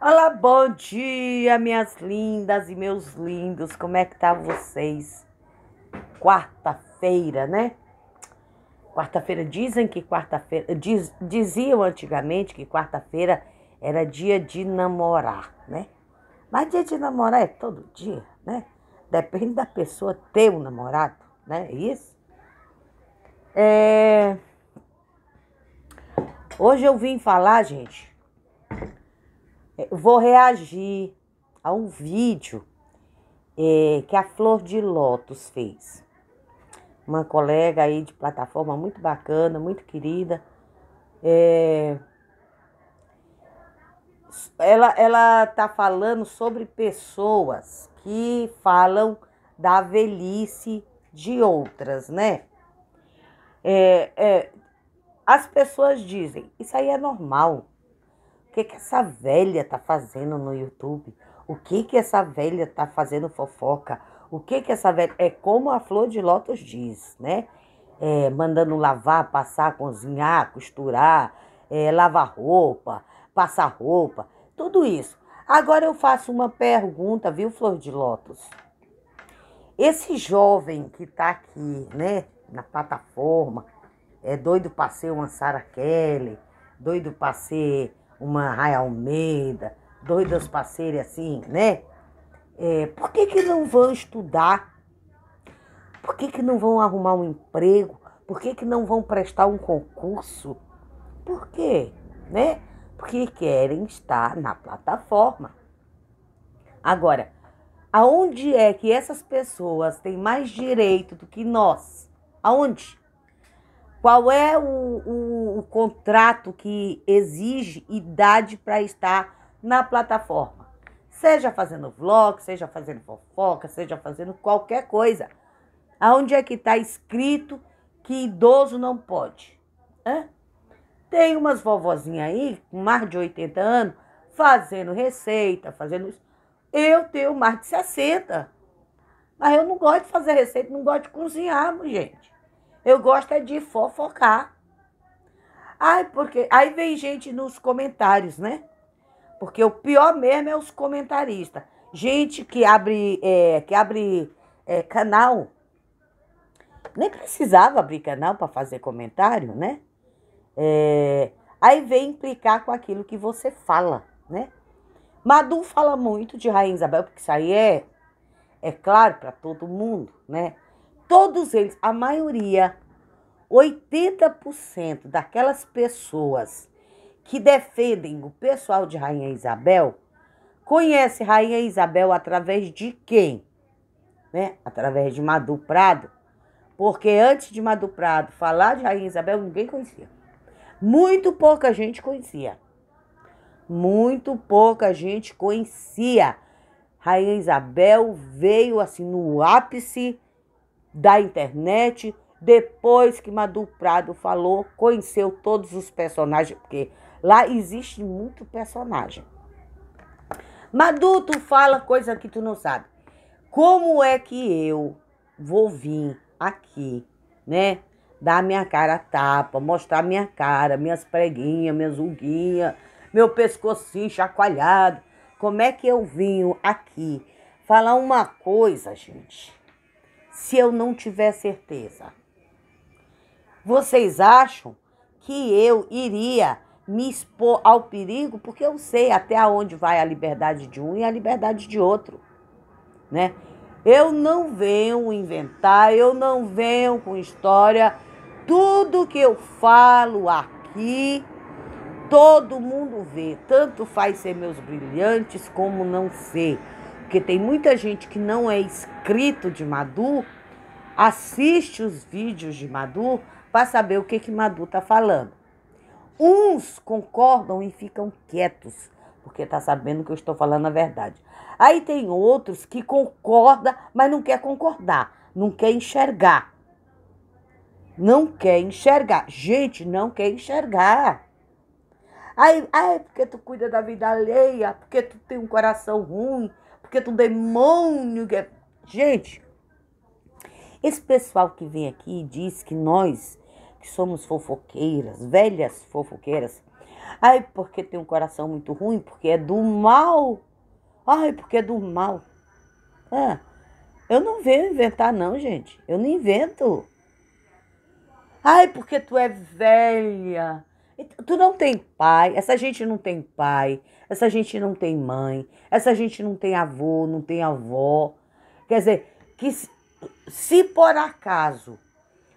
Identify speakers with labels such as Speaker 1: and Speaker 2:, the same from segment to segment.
Speaker 1: Olá, bom dia, minhas lindas e meus lindos. Como é que tá vocês? Quarta-feira, né? Quarta-feira dizem que quarta-feira, diz, diziam antigamente que quarta-feira era dia de namorar, né? Mas dia de namorar é todo dia, né? Depende da pessoa ter um namorado, né? É isso? É... Hoje eu vim falar, gente, é, vou reagir a um vídeo é, que a Flor de Lótus fez. Uma colega aí de plataforma muito bacana, muito querida. É, ela ela tá falando sobre pessoas que falam da velhice de outras, né? É, é, as pessoas dizem, isso aí é normal que, que essa velha tá fazendo no YouTube? O que que essa velha tá fazendo fofoca? O que que essa velha. É como a Flor de Lótus diz, né? É, mandando lavar, passar, cozinhar, costurar, é, lavar roupa, passar roupa, tudo isso. Agora eu faço uma pergunta, viu, Flor de Lótus? Esse jovem que tá aqui, né, na plataforma, é doido para ser uma Sarah Kelly, doido para ser uma Raia Almeida, doidas parceiras assim, né? É, por que, que não vão estudar? Por que, que não vão arrumar um emprego? Por que, que não vão prestar um concurso? Por quê? Né? Porque querem estar na plataforma. Agora, aonde é que essas pessoas têm mais direito do que nós? Aonde? Qual é o, o, o contrato que exige idade para estar na plataforma? Seja fazendo vlog, seja fazendo fofoca, seja fazendo qualquer coisa. Aonde é que está escrito que idoso não pode? Hã? Tem umas vovozinhas aí, com mais de 80 anos, fazendo receita, fazendo isso. Eu tenho mais de 60. Mas eu não gosto de fazer receita, não gosto de cozinhar, gente. Eu gosto é de fofocar. Ai, porque aí vem gente nos comentários, né? Porque o pior mesmo é os comentaristas. Gente que abre, é, que abre é, canal. Nem precisava abrir canal para fazer comentário, né? É, aí vem implicar com aquilo que você fala, né? Madu fala muito de Rainha Isabel, porque isso aí é, é claro para todo mundo, né? todos eles, a maioria, 80% daquelas pessoas que defendem o pessoal de Rainha Isabel conhece Rainha Isabel através de quem? Né? Através de Madu Prado. Porque antes de Madu Prado falar de Rainha Isabel, ninguém conhecia. Muito pouca gente conhecia. Muito pouca gente conhecia. Rainha Isabel veio assim no ápice da internet. Depois que Madu Prado falou, conheceu todos os personagens, porque lá existe muito personagem. Madu, tu fala coisa que tu não sabe. Como é que eu vou vir aqui, né? Dar minha cara tapa, mostrar minha cara, minhas preguinhas, minhas unguinhas, meu pescocinho chacoalhado. Como é que eu vim aqui falar uma coisa, gente? se eu não tiver certeza? Vocês acham que eu iria me expor ao perigo porque eu sei até onde vai a liberdade de um e a liberdade de outro, né? Eu não venho inventar, eu não venho com história. Tudo que eu falo aqui, todo mundo vê. Tanto faz ser meus brilhantes como não ser. Porque tem muita gente que não é escrito de maduro. Assiste os vídeos de Madu para saber o que, que Madu está falando. Uns concordam e ficam quietos, porque está sabendo que eu estou falando a verdade. Aí tem outros que concorda, mas não quer concordar, não quer enxergar. Não quer enxergar. Gente, não quer enxergar. Aí, ah, porque tu cuida da vida alheia, porque tu tem um coração ruim, porque tu demônio. É. Gente, esse pessoal que vem aqui e diz que nós, que somos fofoqueiras, velhas fofoqueiras, ai, porque tem um coração muito ruim, porque é do mal. Ai, porque é do mal. Ah, eu não venho inventar, não, gente. Eu não invento. Ai, porque tu é velha. Então, tu não tem pai, essa gente não tem pai, essa gente não tem mãe, essa gente não tem avô, não tem avó. Quer dizer, que se por acaso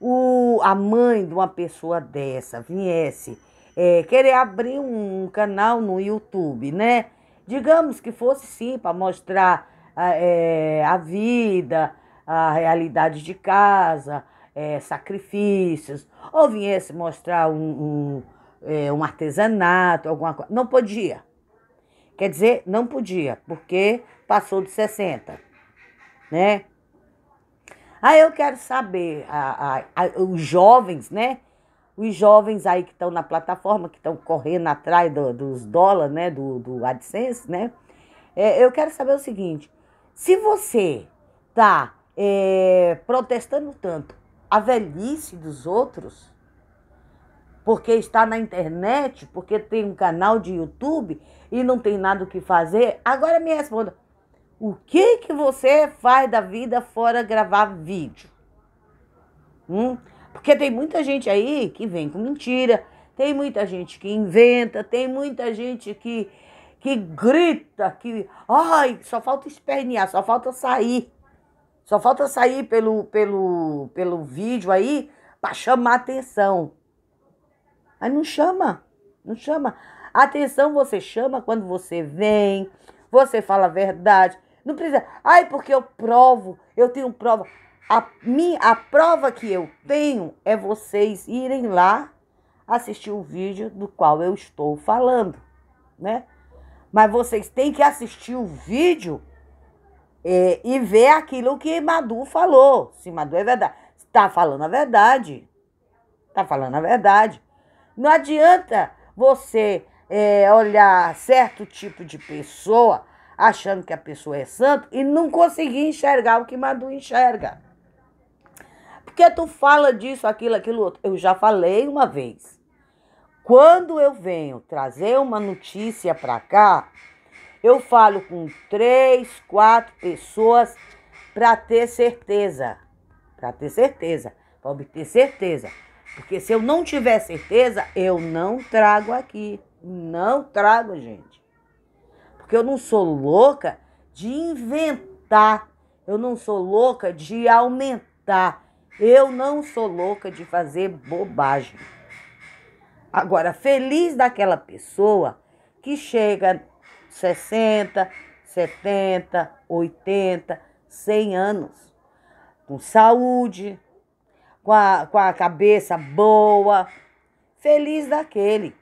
Speaker 1: o, a mãe de uma pessoa dessa viesse é, querer abrir um canal no YouTube, né? Digamos que fosse sim para mostrar é, a vida, a realidade de casa, é, sacrifícios, ou viesse mostrar um, um, é, um artesanato, alguma coisa. Não podia. Quer dizer, não podia, porque passou de 60, né? Aí ah, eu quero saber, a, a, a, os jovens, né? Os jovens aí que estão na plataforma, que estão correndo atrás do, dos dólares, né? Do, do AdSense, né? É, eu quero saber o seguinte: se você tá é, protestando tanto a velhice dos outros, porque está na internet, porque tem um canal de YouTube e não tem nada o que fazer, agora me responda. O que que você faz da vida fora gravar vídeo? Hum? Porque tem muita gente aí que vem com mentira, tem muita gente que inventa, tem muita gente que, que grita, que ai, só falta espernear, só falta sair. Só falta sair pelo, pelo, pelo vídeo aí para chamar atenção. Mas não chama, não chama. Atenção você chama quando você vem, você fala a verdade, não precisa. Ai, porque eu provo, eu tenho prova. A, minha, a prova que eu tenho é vocês irem lá assistir o vídeo do qual eu estou falando, né? Mas vocês têm que assistir o vídeo é, e ver aquilo que Madu falou. Se Madu é verdade. Está falando a verdade. Está falando a verdade. Não adianta você é, olhar certo tipo de pessoa achando que a pessoa é santo e não conseguir enxergar o que Madu enxerga. Porque tu fala disso, aquilo, aquilo outro. Eu já falei uma vez. Quando eu venho trazer uma notícia para cá, eu falo com três, quatro pessoas para ter certeza. Para ter certeza. Para obter certeza. Porque se eu não tiver certeza, eu não trago aqui. Não trago, gente. Porque eu não sou louca de inventar, eu não sou louca de aumentar, eu não sou louca de fazer bobagem. Agora, feliz daquela pessoa que chega 60, 70, 80, 100 anos, com saúde, com a, com a cabeça boa, feliz daquele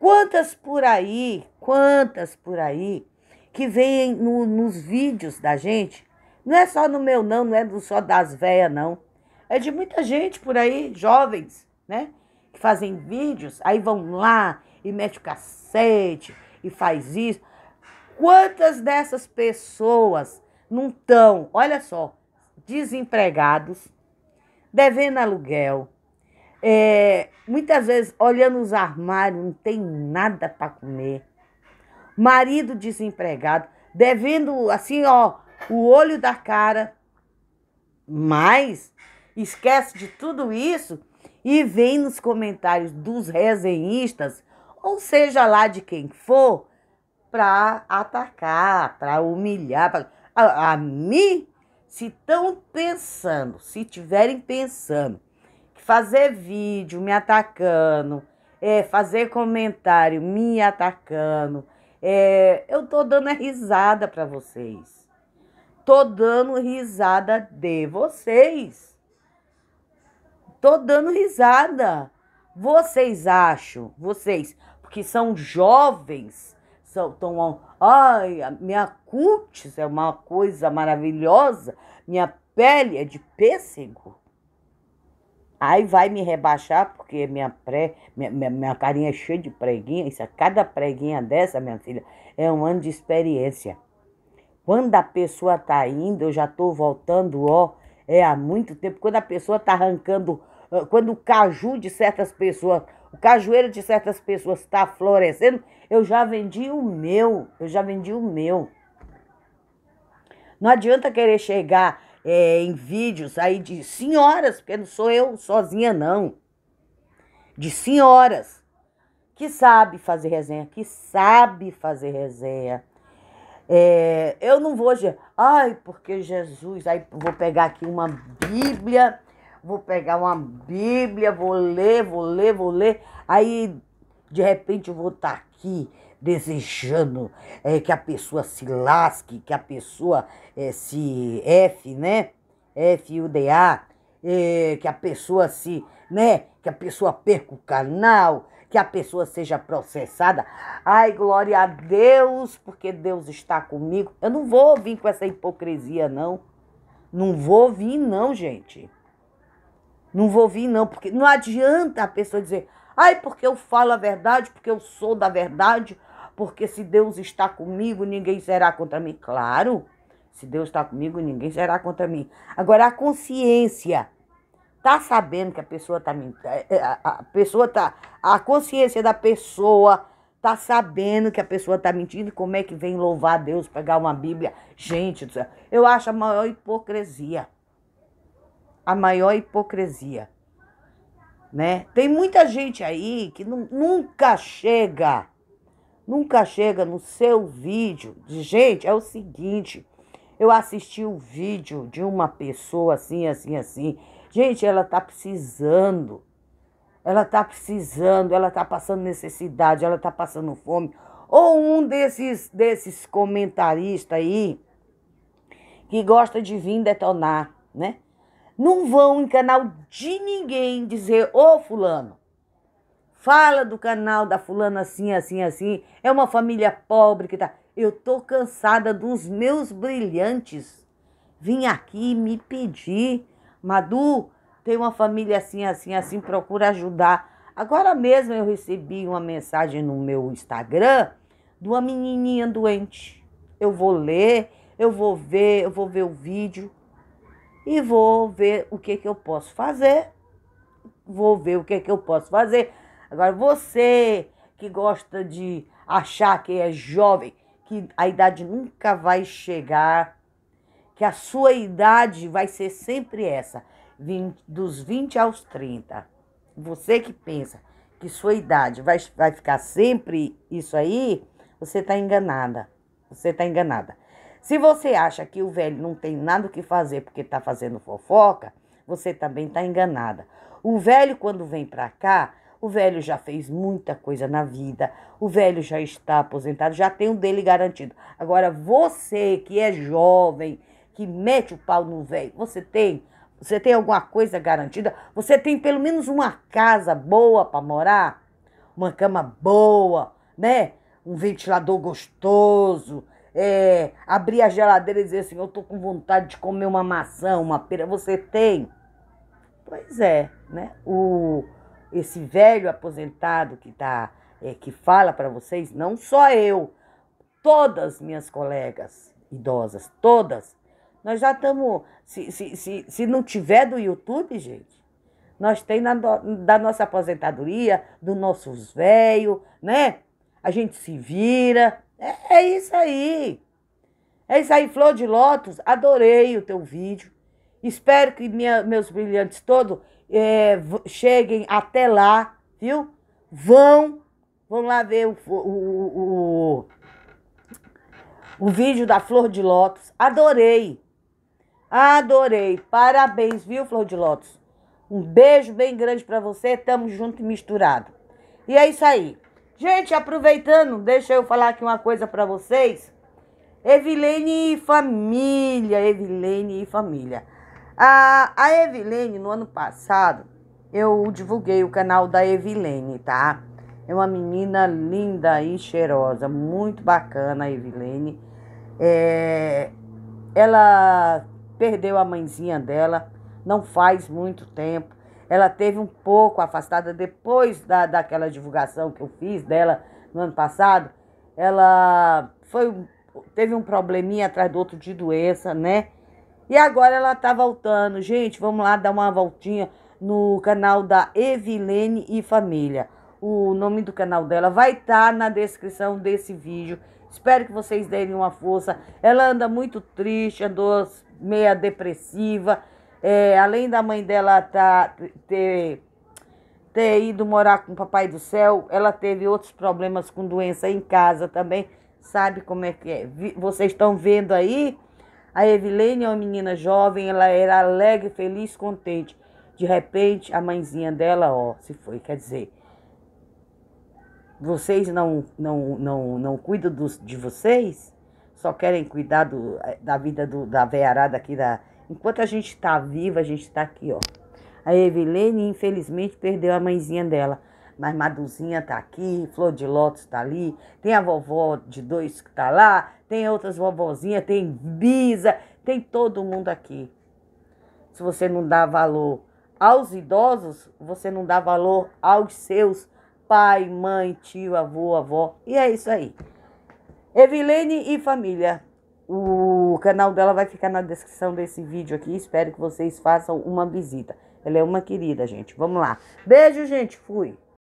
Speaker 1: Quantas por aí, quantas por aí, que vêm no, nos vídeos da gente, não é só no meu não, não é só das velhas não, é de muita gente por aí, jovens, né? Que fazem vídeos, aí vão lá e mete o cacete e faz isso. Quantas dessas pessoas não estão, olha só, desempregados, devendo aluguel, é, muitas vezes, olhando os armários, não tem nada para comer. Marido desempregado, devendo assim, ó, o olho da cara. Mas esquece de tudo isso e vem nos comentários dos resenhistas, ou seja lá de quem for, para atacar, para humilhar. Pra... A, a mim, se estão pensando, se tiverem pensando fazer vídeo me atacando, é, fazer comentário me atacando. É, eu tô dando a risada para vocês. Tô dando risada de vocês. Tô dando risada. Vocês acham, vocês, porque são jovens, são tão, ai, minha cutis é uma coisa maravilhosa, minha pele é de pêssego. Aí vai me rebaixar, porque minha, pré, minha, minha, minha carinha é cheia de preguinha. Isso, é, cada preguinha dessa, minha filha, é um ano de experiência. Quando a pessoa tá indo, eu já tô voltando, ó, é há muito tempo. Quando a pessoa tá arrancando, quando o caju de certas pessoas, o cajueiro de certas pessoas está florescendo, eu já vendi o meu, eu já vendi o meu. Não adianta querer chegar é, em vídeos aí de senhoras, porque não sou eu sozinha, não. De senhoras que sabe fazer resenha, que sabe fazer resenha. É, eu não vou dizer, ai, porque Jesus, aí vou pegar aqui uma Bíblia, vou pegar uma Bíblia, vou ler, vou ler, vou ler, aí de repente eu vou estar tá aqui desejando é, que a pessoa se lasque, que a pessoa é, se F, né? F-U-D-A, é, eh, que a pessoa se, né? Que a pessoa perca o canal, que a pessoa seja processada. Ai, glória a Deus, porque Deus está comigo. Eu não vou vir com essa hipocrisia, não. Não vou vir, não, gente. Não vou vir, não, porque não adianta a pessoa dizer, ai, porque eu falo a verdade, porque eu sou da verdade, porque se Deus está comigo, ninguém será contra mim. Claro, se Deus está comigo, ninguém será contra mim. Agora, a consciência tá sabendo que a pessoa tá é, é, a pessoa tá a consciência da pessoa tá sabendo que a pessoa tá mentindo como é que vem louvar a Deus pegar uma Bíblia gente do céu eu acho a maior hipocrisia a maior hipocrisia né tem muita gente aí que nunca chega nunca chega no seu vídeo. Gente, é o seguinte, eu assisti o um vídeo de uma pessoa assim, assim, assim. Gente, ela tá precisando. Ela tá precisando, ela tá passando necessidade, ela tá passando fome. Ou um desses desses comentaristas aí que gosta de vir detonar, né? Não vão em canal de ninguém dizer, ô fulano, fala do canal da fulana assim, assim, assim, é uma família pobre que tá. Eu tô cansada dos meus brilhantes. Vim aqui me pedir, Madu, tem uma família assim, assim, assim, procura ajudar. Agora mesmo eu recebi uma mensagem no meu Instagram de uma menininha doente. Eu vou ler, eu vou ver, eu vou ver o vídeo e vou ver o que que eu posso fazer. Vou ver o que que eu posso fazer Agora, você que gosta de achar que é jovem, que a idade nunca vai chegar, que a sua idade vai ser sempre essa, 20, dos 20 aos 30. Você que pensa que sua idade vai, vai ficar sempre isso aí, você está enganada. Você está enganada. Se você acha que o velho não tem nada o que fazer porque está fazendo fofoca, você também está enganada. O velho, quando vem para cá, o velho já fez muita coisa na vida, o velho já está aposentado, já tem o um dele garantido. Agora, você que é jovem, que mete o pau no velho, você tem? Você tem alguma coisa garantida? Você tem pelo menos uma casa boa para morar? Uma cama boa, né? Um ventilador gostoso, é, abrir a geladeira e dizer assim, eu tô com vontade de comer uma maçã, uma pera, você tem? Pois é, né? O esse velho aposentado que tá, é, que fala para vocês, não só eu, todas minhas colegas idosas, todas. Nós já estamos. Se, se, se, se não tiver do YouTube, gente, nós tem na, da nossa aposentadoria, dos nossos velhos, né? A gente se vira. É, é isso aí. É isso aí, Flor de Lótus. Adorei o teu vídeo. Espero que minha, meus brilhantes todos é, cheguem até lá, viu? Vão, vão lá ver o, o, o, o, o vídeo da Flor de Lótus. Adorei, adorei. Parabéns, viu, Flor de Lótus? Um beijo bem grande para você. Tamo junto e misturado. E é isso aí. Gente, aproveitando, deixa eu falar aqui uma coisa para vocês. Evilene e família, Evilene e família. A, a Evilene, no ano passado, eu divulguei o canal da Evilene, tá? É uma menina linda e cheirosa, muito bacana a Evilene. É, ela perdeu a mãezinha dela não faz muito tempo. Ela teve um pouco afastada depois da, daquela divulgação que eu fiz dela no ano passado. Ela foi, teve um probleminha atrás do outro de doença, né? E agora ela tá voltando. Gente, vamos lá dar uma voltinha no canal da Evilene e Família. O nome do canal dela vai estar tá na descrição desse vídeo. Espero que vocês deem uma força. Ela anda muito triste, andou meia depressiva. É, além da mãe dela tá, ter, ter ido morar com o Papai do Céu, ela teve outros problemas com doença em casa também. Sabe como é que é? Vocês estão vendo aí? A Evelene é uma menina jovem, ela era alegre, feliz, contente. De repente, a mãezinha dela, ó, se foi, quer dizer, vocês não não não não cuidam dos, de vocês? Só querem cuidar do, eh, da vida do, da veiarada aqui da Enquanto a gente está viva, a gente está aqui, ó. A Evelene, infelizmente, perdeu a mãezinha dela mas Maduzinha tá aqui, Flor de Lótus tá ali, tem a vovó de dois que tá lá, tem outras vovozinhas, tem Bisa, tem todo mundo aqui. Se você não dá valor aos idosos, você não dá valor aos seus pai, mãe, tio, avô, avó. E é isso aí. Evilene e família. O canal dela vai ficar na descrição desse vídeo aqui. Espero que vocês façam uma visita. Ela é uma querida, gente. Vamos lá. Beijo, gente. Fui.